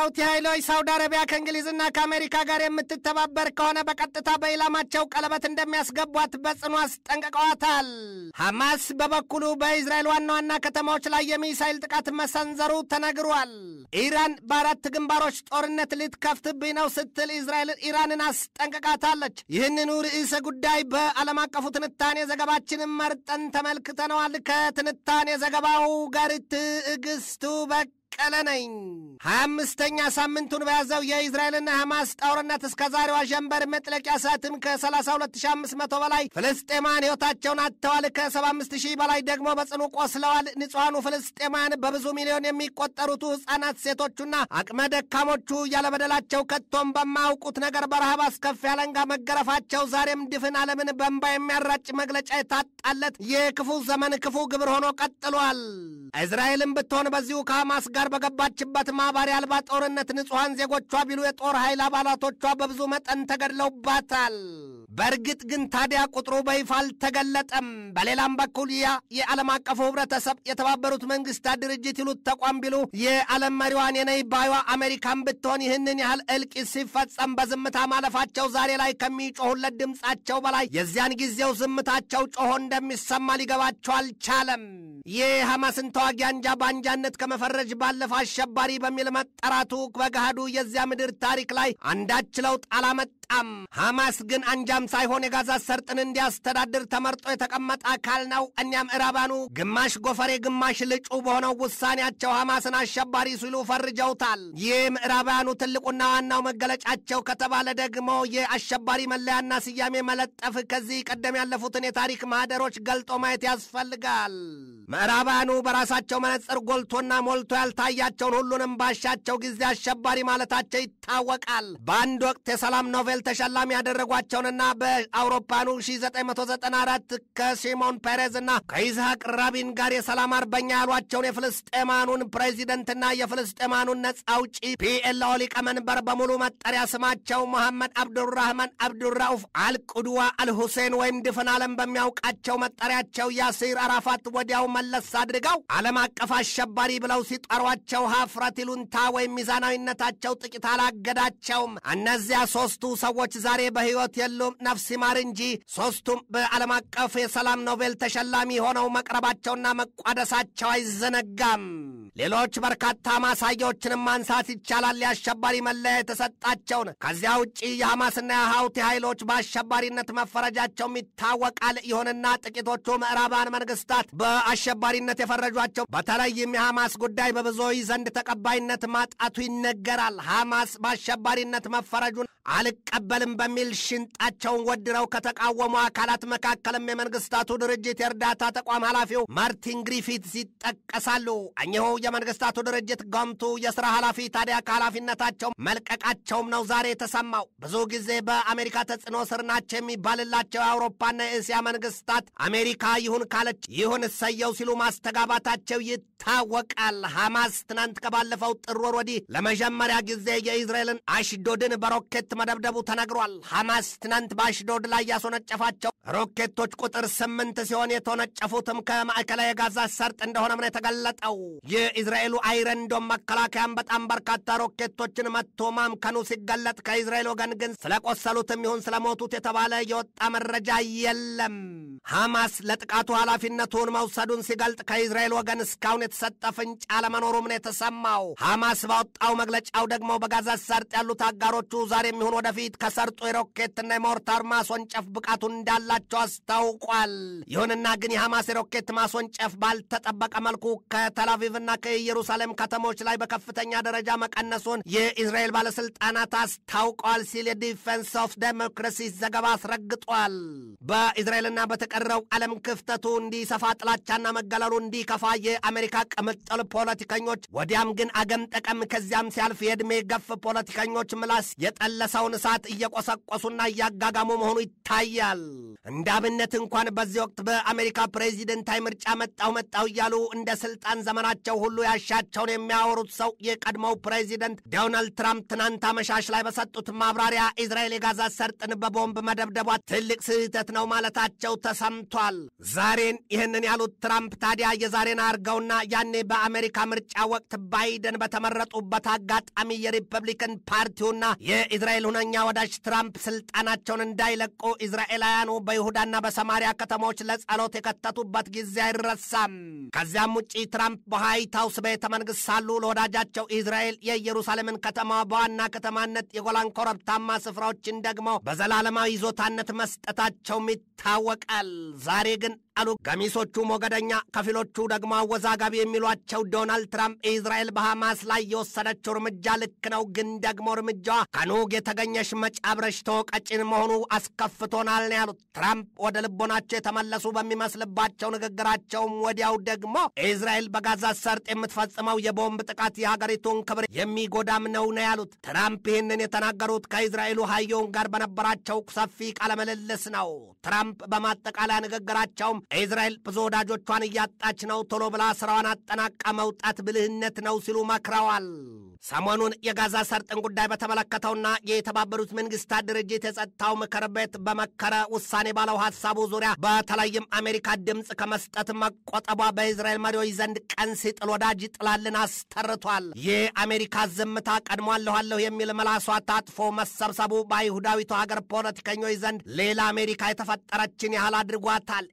ሳውቲ ኃይሎች ሳውዲ አረቢያ ከእንግሊዝና ከአሜሪካ ጋር የምትተባበር ከሆነ በቀጥታ በኢላማቸው ቀለበት እንደሚያስገቧት በጽኑ አስጠንቅቀዋታል። ሐማስ በበኩሉ በእስራኤል ዋና ዋና ከተማዎች ላይ የሚሳይል ጥቃት መሰንዘሩ ተነግሯል። ኢራን በአራት ግንባሮች ጦርነት ልትከፍትብኝ ነው ስትል እስራኤል ኢራንን አስጠንቅቃታለች። ይህንኑ ርዕሰ ጉዳይ በዓለም አቀፉ ትንታኔ ዘገባችንን መርጠን ተመልክተነዋል። ከትንታኔ ዘገባው ጋር ትዕግስቱ በቅ በቀለ ነኝ። ሀያ አምስተኛ ሳምንቱን በያዘው የእስራኤልና ሐማስ ጦርነት እስከ ዛሬዋ ጀንበር መጥለቂያ ሰዓትም ከ32500 በላይ ፍልስጤማን ሕይወታቸውን አጥተዋል። ከ75000 በላይ ደግሞ በጽኑ ቆስለዋል። ንጹሐኑ ፍልስጤማን በብዙ ሚሊዮን የሚቆጠሩቱ ሕፃናት፣ ሴቶቹና አቅመ ደካሞቹ ያለበደላቸው ከቶም በማያውቁት ነገር በረሃብ አስከፊ አለንጋ መገረፋቸው ዛሬም ድፍን ዓለምን በእንባ የሚያራጭ መግለጫ የታጣለት የክፉ ዘመን ክፉ ግብር ሆኖ ቀጥሏል። እስራኤልም ብትሆን በዚሁ ከሐማስ ጋር ጋር በገባችበት ማባሪ አልባ ጦርነት ንጹሐን ዜጎቿ ቢሉ የጦር ኃይል አባላቶቿ በብዙ መጠን ተገድለውባታል። በእርግጥ ግን ታዲያ ቁጥሩ በይፋ አልተገለጠም። በሌላም በኩል ያ የዓለም አቀፉ ህብረተሰብ የተባበሩት መንግስታት ድርጅት ይሉት ተቋም ቢሉ የዓለም መሪዋን የነይ ባዩዋ አሜሪካን ብትሆን ይህንን ያህል እልቂት ሲፈጸም በዝምታ ማለፋቸው ዛሬ ላይ ከሚጮሁለት ድምፃቸው በላይ የዚያን ጊዜው ዝምታቸው ጮሆ እንደሚሰማ ሊገባቸው አልቻለም። ይህ ሐማስን ተዋጊ አንጃ በአንጃነት ከመፈረጅ ባለፈ አሸባሪ በሚል መጠራቱ በገሃዱ የዚያ ምድር ታሪክ ላይ አንዳች ለውጥ አላመጣም። ሐማስ ግን አንጃ ሰላም ሳይሆን የጋዛ ሰርጥን እንዲያስተዳድር ተመርጦ የተቀመጠ አካል ነው። እኛ ምዕራባኑ ግማሽ ጎፈሬ ግማሽ ልጩ በሆነው ውሳኔያቸው ሐማስን አሸባሪ ሲሉ ፈርጀውታል። ይህ ምዕራባኑ ትልቁና ዋናው መገለጫቸው ከተባለ ደግሞ የአሸባሪ መለያና ስያሜ መለጠፍ ከዚህ ቀደም ያለፉትን የታሪክ ማህደሮች ገልጦ ማየት ያስፈልጋል። ምዕራባኑ በራሳቸው መነጽር ጎልቶና ሞልቶ ያልታያቸውን ሁሉንም ባሻቸው ጊዜ አሸባሪ ማለታቸው ይታወቃል። በአንድ ወቅት የሰላም ኖቬል ተሸላሚ ያደረጓቸውንና በአውሮፓኑ 1994 ከሲሞን ፔሬዝ እና ከይስሐቅ ራቢን ጋር የሰላም አርበኛ ያሏቸውን የፍልስጤማኑን ፕሬዚደንትና የፍልስጤማኑን ነጻ አውጪ ፒኤልኦ ሊቀመንበር በሙሉ መጠሪያ ስማቸው መሐመድ አብዱራህማን አብዱራኡፍ አልቁድዋ አልሁሴን ወይም ድፍን ዓለም በሚያውቃቸው መጠሪያቸው ያሲር አራፋት ወዲያው መለስ አድርገው ዓለም አቀፍ አሸባሪ ብለው ሲጠሯቸው ሀፍረት ይሉንታ ወይም ሚዛናዊነታቸው ጥቂት አላገዳቸውም። እነዚያ ሦስቱ ሰዎች ዛሬ በሕይወት የሉም። ነፍስ ይማር እንጂ ሦስቱም በዓለም አቀፍ የሰላም ኖቤል ተሸላሚ ሆነው መቅረባቸውና መቋደሳቸው አይዘነጋም። ሌሎች በርካታ ማሳያዎችንም ማንሳት ይቻላል። የአሸባሪ መለያ የተሰጣቸውን ከዚያ ውጪ የሐማስና የሐውቲ ኃይሎች በአሸባሪነት መፈረጃቸውም ይታወቃል። ይሁንና ጥቂቶቹ ምዕራባን መንግስታት በአሸባሪነት የፈረጇቸው በተለይም የሐማስ ጉዳይ በብዙዎች ዘንድ ተቀባይነት ማጣቱ ይነገራል። ሐማስ በአሸባሪነት መፈረጁን አልቀበልም በሚል ሽንጣቸው ሰውን ወድረው ከተቃወሙ አካላት መካከልም የመንግስታቱ ድርጅት የእርዳታ ተቋም ኃላፊው ማርቲን ግሪፊትስ ይጠቀሳሉ። እኚሁ የመንግስታቱ ድርጅት ገምቱ የሥራ ኃላፊ ታዲያ ከኃላፊነታቸው መልቀቃቸውም ነው ዛሬ የተሰማው። ብዙ ጊዜ በአሜሪካ ተጽዕኖ ስር ናቸው የሚባልላቸው የአውሮፓና የእስያ መንግስታት አሜሪካ ይሁን ካለች ይሁን እሰየው ሲሉ ማስተጋባታቸው ይታወቃል። ሐማስ ትናንት ከባለፈው ጥር ወር ወዲህ ለመጀመሪያ ጊዜ የእስራኤልን አሽዶድን በሮኬት መደብደቡ ተነግሯል። ሐማስ ትናንት በአሽዶድ ላይ ያስወነጨፋቸው ሮኬቶች ቁጥር ስምንት ሲሆን የተወነጨፉትም ከማዕከላዊ የጋዛ ሰርጥ እንደሆነም ነው የተገለጠው። የእስራኤሉ አይረንዶም መከላከያም በጣም በርካታ ሮኬቶችን መቶ ማምከኑ ሲገለጥ፣ ከእስራኤል ወገን ግን ስለቆሰሉትም ይሁን ስለሞቱት የተባለ የወጣ መረጃ የለም። ሐማስ ለጥቃቱ ኃላፊነቱን መውሰዱን ሲገልጥ፣ ከእስራኤል ወገን እስካሁን የተሰጠ ፍንጭ አለመኖሩም ነው የተሰማው። ሐማስ ባወጣው መግለጫው ደግሞ በጋዛ ሰርጥ ያሉት አጋሮቹ ዛሬም ይሁን ወደፊት ከሰርጡ የሮኬትና የሞርታ የሞርታር ማስወንጨፍ ብቃቱን እንዳላቸው አስታውቋል። ይሁንና ግን የሐማስ የሮኬት ማስወንጨፍ ባልተጠበቀ መልኩ ከተላቪቭና ከኢየሩሳሌም ከተሞች ላይ በከፍተኛ ደረጃ መቀነሱን የእስራኤል ባለስልጣናት አስታውቀዋል ሲል የዲፌንስ ኦፍ ዴሞክራሲ ዘገባ አስረግጧል። በእስራኤልና በተቀረው ዓለም ክፍተቱ እንዲሰፋ ጥላቻና መገለሉ እንዲከፋ የአሜሪካ ቅምጥል ፖለቲከኞች ወዲያም ግን አገም ጠቀም ከዚያም ሲያልፍ የዕድሜ ገፍ ፖለቲከኞች ምላስ የጠለሰውን እሳት እየቆሰቆሱና እያጋጋ ሀብታሙ መሆኑ ይታያል። እንደ አብነት እንኳን በዚህ ወቅት በአሜሪካ ፕሬዚደንታዊ ምርጫ መጣሁ መጣሁ እያሉ እንደ ስልጣን ዘመናቸው ሁሉ ያሻቸውን የሚያወሩት ሰው የቀድሞው ፕሬዚደንት ዶናልድ ትራምፕ ትናንት አመሻሽ ላይ በሰጡት ማብራሪያ እስራኤል የጋዛ ሰርጥን በቦምብ መደብደቧ ትልቅ ስህተት ነው ማለታቸው ተሰምቷል። ዛሬን ይህንን ያሉት ትራምፕ ታዲያ የዛሬን አርገውና ያኔ በአሜሪካ ምርጫ ወቅት ባይደን በተመረጡበት አጋጣሚ የሪፐብሊካን ፓርቲውና የእስራኤል ሁነኛ ወዳጅ ትራምፕ ስልጣናቸውን እንዳይለቁ ኢዝራኤላውያኑ በይሁዳና በሰማሪያ ከተሞች ለጸሎት የከተቱበት ጊዜ አይረሳም። ከዚያም ውጪ ትራምፕ በዋይት ሀውስ ቤተ መንግሥት ሳሉ ለወዳጃቸው ኢዝራኤል የኢየሩሳሌምን ከተማ በዋና ከተማነት የጎላን ኮረብታማ ስፍራዎችን ደግሞ በዘላለማዊ ይዞታነት መስጠታቸውም ይታወቃል። ዛሬ ግን የተነቀሉ ገሚሶቹ ሞገደኛ፣ ከፊሎቹ ደግሞ አወዛጋቢ የሚሏቸው ዶናልድ ትራምፕ ኢዝራኤል በሐማስ ላይ የወሰደችው እርምጃ ልክ ነው፣ ግን ደግሞ እርምጃዋ ከኑግ የተገኘሽ መጫብረሽቶ ቀጭን መሆኑ አስከፍቶናል ነው ያሉት። ትራምፕ ወደ ልቦናቸው የተመለሱ በሚመስልባቸው ንግግራቸውም ወዲያው ደግሞ እስራኤል በጋዛ ሰርጥ የምትፈጽመው የቦምብ ጥቃት የሀገሪቱን ክብር የሚጎዳም ነው ነው ያሉት። ትራምፕ ይህንን የተናገሩት ከእስራኤሉ ሃዮን ጋር በነበራቸው ሰፊ ቃለ ምልልስ ነው። ትራምፕ በማጠቃለያ ንግግራቸውም እስራኤል ብዙ ወዳጆቿን እያጣች ነው፣ ቶሎ ብላ ሥራዋን አጠናቃ መውጣት ብልህነት ነው ሲሉ መክረዋል። ሰሞኑን የጋዛ ሰርጥን ጉዳይ በተመለከተውና የተባበሩት መንግስታት ድርጅት የጸጥታው ምክር ቤት በመከረ ውሳኔ ባለው ሐሳቡ ዙሪያ በተለይም አሜሪካ ድምፅ ከመስጠት መቆጠቧ በእስራኤል መሪዎች ዘንድ ቀን ሲጥል ወዳጅ ይጥላልን አስተርቷል። አሜሪካ ዝምታ አለኋለሁ የሚል ምላሷ ታጥፎ መሰብሰቡ በአይሁዳዊቱ ሀገር ፖለቲከኞች ዘንድ ሌላ አሜሪካ የተፈጠረችን ያህል አድርጓታል።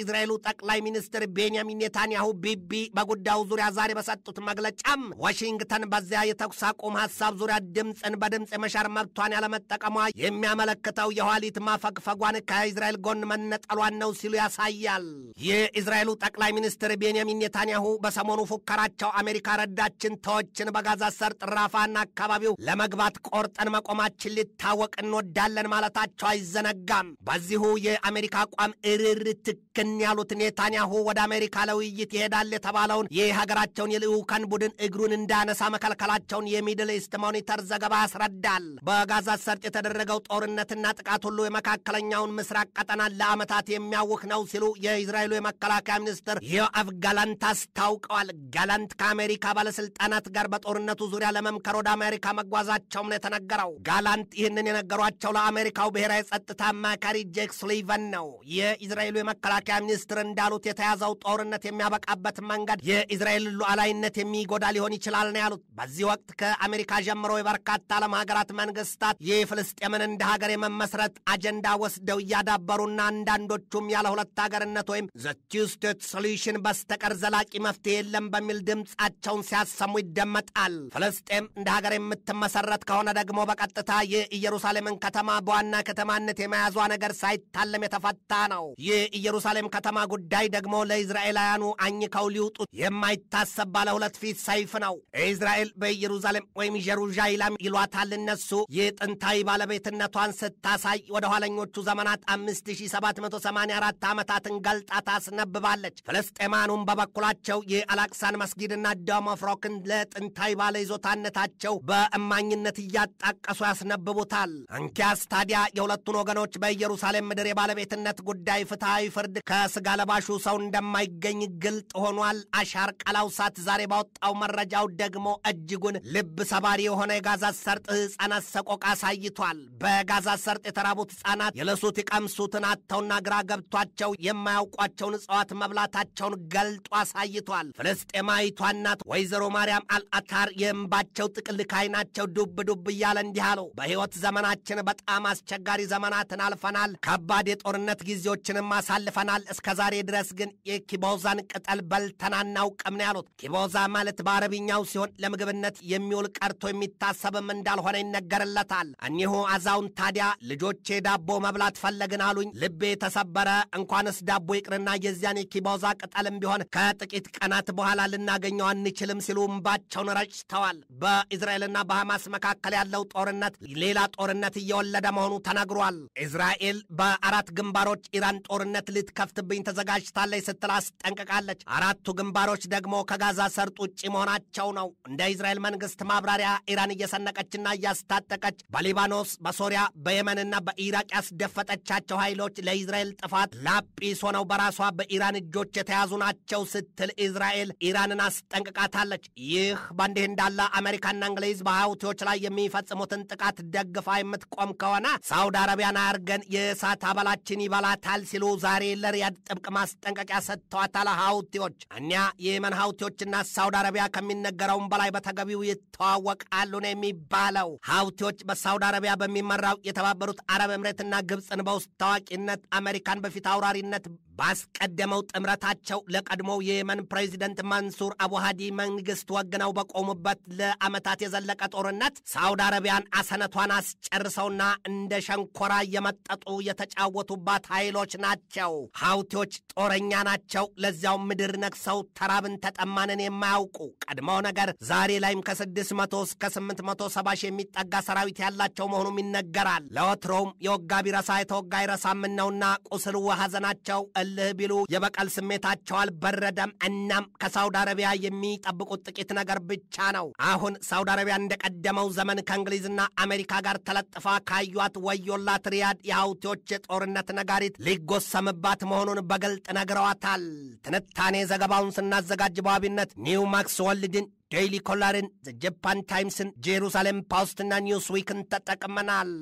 የእስራኤሉ ጠቅላይ ሚኒስትር ቤንያሚን ኔታንያሁ ቢቢ በጉዳዩ ዙሪያ ዛሬ በሰጡት መግለጫም ዋሽንግተን በዚያ የተኩስ አቁም ሀሳብ ዙሪያ ድምፅን በድምፅ የመሻር መብቷን ያለመጠቀሟ የሚያመለክተው የኋሊት ማፈግፈጓን ከእስራኤል ጎን መነጠሏን ነው ሲሉ ያሳያል። የእስራኤሉ ጠቅላይ ሚኒስትር ቤንያሚን ኔታንያሁ በሰሞኑ ፉከራቸው አሜሪካ ረዳችን ተዎችን በጋዛ ሰርጥ ራፋና አካባቢው ለመግባት ቆርጠን መቆማችን ሊታወቅ እንወዳለን ማለታቸው አይዘነጋም። በዚሁ የአሜሪካ አቋም እርር ትክ ጨክን ያሉት ኔታንያሁ ወደ አሜሪካ ለውይይት ይሄዳል የተባለውን የሀገራቸውን የልዑካን ቡድን እግሩን እንዳነሳ መከልከላቸውን የሚድል ኢስት ሞኒተር ዘገባ ያስረዳል። በጋዛ ሰርጥ የተደረገው ጦርነትና ጥቃት ሁሉ የመካከለኛውን ምስራቅ ቀጠናን ለዓመታት የሚያውክ ነው ሲሉ የእስራኤሉ የመከላከያ ሚኒስትር ዮአፍ ጋላንት አስታውቀዋል። ጋላንት ከአሜሪካ ባለስልጣናት ጋር በጦርነቱ ዙሪያ ለመምከር ወደ አሜሪካ መጓዛቸውም ነው የተነገረው። ጋላንት ይህንን የነገሯቸው ለአሜሪካው ብሔራዊ ጸጥታ አማካሪ ጄክ ሱሊቨን ነው። የእስራኤሉ የመከላከያ መከላከያ ሚኒስትር እንዳሉት የተያዘው ጦርነት የሚያበቃበት መንገድ የኢዝራኤልን ሉዓላዊነት የሚጎዳ ሊሆን ይችላል ነው ያሉት። በዚህ ወቅት ከአሜሪካ ጀምሮ የበርካታ ዓለም ሀገራት መንግስታት የፍልስጤምን እንደ ሀገር የመመስረት አጀንዳ ወስደው እያዳበሩና አንዳንዶቹም ያለ ሁለት ሀገርነት ወይም ዘ ቱ ስቴት ሶሉሽን በስተቀር ዘላቂ መፍትሄ የለም በሚል ድምፃቸውን ሲያሰሙ ይደመጣል። ፍልስጤም እንደ ሀገር የምትመሰረት ከሆነ ደግሞ በቀጥታ የኢየሩሳሌምን ከተማ በዋና ከተማነት የመያዟ ነገር ሳይታለም የተፈታ ነው። የኢየሩሳሌም የኢየሩሳሌም ከተማ ጉዳይ ደግሞ ለእስራኤላውያኑ አኝከው ሊውጡት የማይታሰብ ባለ ሁለት ፊት ሰይፍ ነው። እስራኤል በኢየሩሳሌም ወይም ጀሩዣይላም ይሏታል እነሱ። ይህ ጥንታዊ ባለቤትነቷን ስታሳይ ወደ ኋለኞቹ ዘመናት 5784 ዓመታትን ገልጣ ታስነብባለች። ፍልስጤማኑም በበኩላቸው የአላቅሳን መስጊድና ዶሞፍሮክን ለጥንታዊ ባለይዞታነታቸው በእማኝነት እያጣቀሱ ያስነብቡታል። እንኪያስ ታዲያ የሁለቱን ወገኖች በኢየሩሳሌም ምድር የባለቤትነት ጉዳይ ፍትሐዊ ፍርድ ከስጋ ለባሹ ሰው እንደማይገኝ ግልጥ ሆኗል። አሻር ቀላው ሳት ዛሬ ባወጣው መረጃው ደግሞ እጅጉን ልብ ሰባሪ የሆነ የጋዛ ሰርጥ ሕፃናት ሰቆቃ አሳይቷል። በጋዛ ሰርጥ የተራቡት ሕፃናት የለሱት ይቀምሱትን አጥተውና ግራ ገብቷቸው የማያውቋቸውን እጽዋት መብላታቸውን ገልጦ አሳይቷል። ፍልስጤማዊቷ እናት ወይዘሮ ማርያም አልአታር የእምባቸው ጥቅል ካይናቸው ዱብ ዱብ እያለ እንዲህ አለው። በሕይወት ዘመናችን በጣም አስቸጋሪ ዘመናትን አልፈናል። ከባድ የጦርነት ጊዜዎችንም አሳልፈናል። ብለውናል። እስከ ዛሬ ድረስ ግን የኪቦዛን ቅጠል በልተን አናውቅም ነው ያሉት። ኪቦዛ ማለት በአረብኛው ሲሆን ለምግብነት የሚውል ቀርቶ የሚታሰብም እንዳልሆነ ይነገርለታል። እኒሁ አዛውንት ታዲያ ልጆቼ ዳቦ መብላት ፈለግን አሉኝ። ልቤ ተሰበረ። እንኳንስ ዳቦ ይቅርና የዚያን የኪቦዛ ቅጠልም ቢሆን ከጥቂት ቀናት በኋላ ልናገኘው አንችልም ሲሉ እምባቸውን ረጭተዋል። በእስራኤልና በሐማስ መካከል ያለው ጦርነት ሌላ ጦርነት እየወለደ መሆኑ ተነግሯል። እስራኤል በአራት ግንባሮች ኢራን ጦርነት ልትከፍ ልትከፍትብኝ ተዘጋጅታለች ስትል አስጠንቅቃለች። አራቱ ግንባሮች ደግሞ ከጋዛ ሰርጥ ውጭ መሆናቸው ነው። እንደ እስራኤል መንግስት ማብራሪያ ኢራን እየሰነቀችና እያስታጠቀች በሊባኖስ፣ በሶሪያ፣ በየመንና በኢራቅ ያስደፈጠቻቸው ኃይሎች ለእስራኤል ጥፋት ላጲስ ሆነው በራሷ በኢራን እጆች የተያዙ ናቸው ስትል እስራኤል ኢራንን አስጠንቅቃታለች። ይህ በእንዲህ እንዳለ አሜሪካና እንግሊዝ በሀውቲዎች ላይ የሚፈጽሙትን ጥቃት ደግፋ የምትቆም ከሆነ ሳውዲ አረቢያን አርገን የእሳት አበላችን ይበላታል ሲሉ ዛሬ ለሪ ሪያድ ጥብቅ ማስጠንቀቂያ ሰጥተዋታል። ሀውቲዎች እኒያ የየመን ሀውቴዎችና ሳውዲ አረቢያ ከሚነገረውም በላይ በተገቢው ይተዋወቃሉ ነው የሚባለው። ሀውቴዎች በሳውዲ አረቢያ በሚመራው የተባበሩት አረብ እምሬትና ግብፅን በውስጥ ታዋቂነት አሜሪካን በፊት አውራሪነት ባስቀደመው ጥምረታቸው ለቀድሞው የየመን ፕሬዚደንት ማንሱር አቡሃዲ መንግስት ወግነው በቆሙበት ለአመታት የዘለቀ ጦርነት ሳውዲ አረቢያን አሰነቷን አስጨርሰውና እንደ ሸንኮራ እየመጠጡ የተጫወቱባት ኃይሎች ናቸው። ሐውቲዎች ጦረኛ ናቸው። ለዚያው ምድር ነግሰው ተራብን ተጠማንን የማያውቁ ቀድሞው ነገር ዛሬ ላይም ከ600 እስከ 870 የሚጠጋ ሰራዊት ያላቸው መሆኑም ይነገራል። ለወትሮውም የወጋ ቢረሳ የተወጋ አይረሳም ነውና ቁስል ሐዘናቸው ልመልስልህ ቢሉ የበቀል ስሜታቸው አልበረደም። እናም ከሳውዲ አረቢያ የሚጠብቁት ጥቂት ነገር ብቻ ነው። አሁን ሳውዲ አረቢያ እንደቀደመው ዘመን ከእንግሊዝና አሜሪካ ጋር ተለጥፋ ካዩት ወዮላት ሪያድ የሐውቲዎች የጦርነት ነጋሪት ሊጎሰምባት መሆኑን በግልጥ ነግረዋታል። ትንታኔ ዘገባውን ስናዘጋጅ በዋቢነት ኒው ማክስ ወልድን ዴይሊ ኮላርን፣ ዘ ጃፓን ታይምስን፣ ጄሩሳሌም ፖስትና ኒውስ ዊክን ተጠቅመናል።